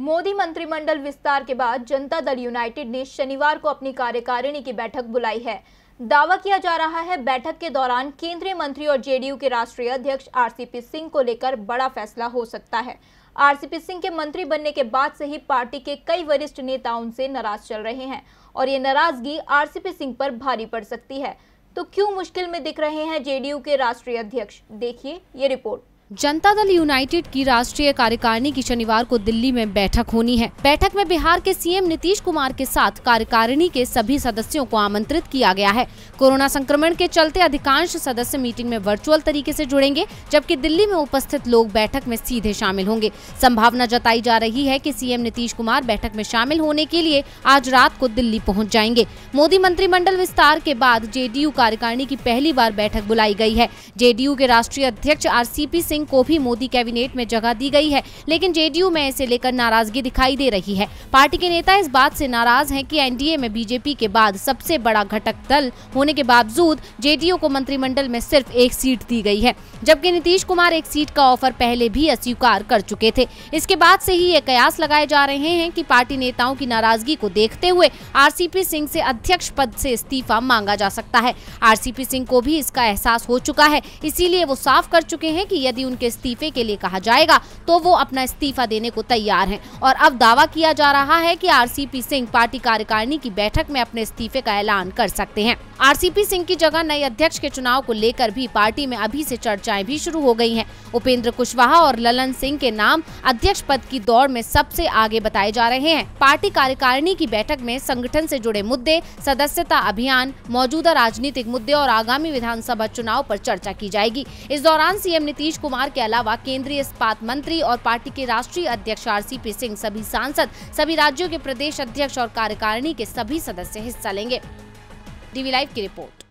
मोदी मंत्रिमंडल विस्तार के बाद जनता दल यूनाइटेड ने शनिवार को अपनी कार्यकारिणी की बैठक बुलाई है दावा किया जा रहा है बैठक के दौरान केंद्रीय मंत्री और जेडीयू के राष्ट्रीय अध्यक्ष आरसीपी सिंह को लेकर बड़ा फैसला हो सकता है आरसीपी सिंह के मंत्री बनने के बाद से ही पार्टी के कई वरिष्ठ नेता उनसे नाराज चल रहे हैं और ये नाराजगी आरसीपी सिंह पर भारी पड़ सकती है तो क्यों मुश्किल में दिख रहे हैं जेडीयू के राष्ट्रीय अध्यक्ष देखिए ये रिपोर्ट जनता दल यूनाइटेड की राष्ट्रीय कार्यकारिणी की शनिवार को दिल्ली में बैठक होनी है बैठक में बिहार के सीएम नीतीश कुमार के साथ कार्यकारिणी के सभी सदस्यों को आमंत्रित किया गया है कोरोना संक्रमण के चलते अधिकांश सदस्य मीटिंग में वर्चुअल तरीके से जुड़ेंगे जबकि दिल्ली में उपस्थित लोग बैठक में सीधे शामिल होंगे संभावना जताई जा रही है की सीएम नीतीश कुमार बैठक में शामिल होने के लिए आज रात को दिल्ली पहुँच जाएंगे मोदी मंत्रिमंडल विस्तार के बाद जेडीयू कार्यकारिणी की पहली बार बैठक बुलाई गयी है जेडीयू के राष्ट्रीय अध्यक्ष आर सी सिंह को भी मोदी कैबिनेट में जगह दी गई है लेकिन जेडीयू में इसे लेकर नाराजगी दिखाई दे रही है पार्टी के नेता इस बात से नाराज हैं कि एनडीए में बीजेपी के बाद सबसे बड़ा घटक दल होने के बावजूद जेडीयू को मंत्रिमंडल में सिर्फ एक सीट दी गई है जबकि नीतीश कुमार एक सीट का ऑफर पहले भी अस्वीकार कर चुके थे इसके बाद से ही ये कयास लगाए जा रहे हैं की पार्टी नेताओं की नाराजगी को देखते हुए आर सिंह से अध्यक्ष पद से इस्तीफा मांगा जा सकता है आर सिंह को भी इसका एहसास हो चुका है इसीलिए वो साफ कर चुके हैं कि यदि यदि उनके इस्तीफे के लिए कहा जाएगा तो वो अपना इस्तीफा देने को तैयार हैं और अब दावा किया जा रहा है कि आरसीपी सिंह पार्टी कार्यकारिणी की बैठक में अपने इस्तीफे का ऐलान कर सकते हैं आरसीपी सिंह की जगह नए अध्यक्ष के चुनाव को लेकर भी पार्टी में अभी से चर्चाएं भी शुरू हो गई हैं उपेंद्र कुशवाहा और ललन सिंह के नाम अध्यक्ष पद की दौड़ में सबसे आगे बताए जा रहे हैं पार्टी कार्यकारिणी की बैठक में संगठन से जुड़े मुद्दे सदस्यता अभियान मौजूदा राजनीतिक मुद्दे और आगामी विधानसभा चुनाव पर चर्चा की जाएगी इस दौरान सीएम नीतीश कुमार कुमार के अलावा केंद्रीय इस्पात मंत्री और पार्टी के राष्ट्रीय अध्यक्ष पी सिंह सभी सांसद सभी राज्यों के प्रदेश अध्यक्ष और कार्यकारिणी के सभी सदस्य हिस्सा लेंगे टीवी लाइव की रिपोर्ट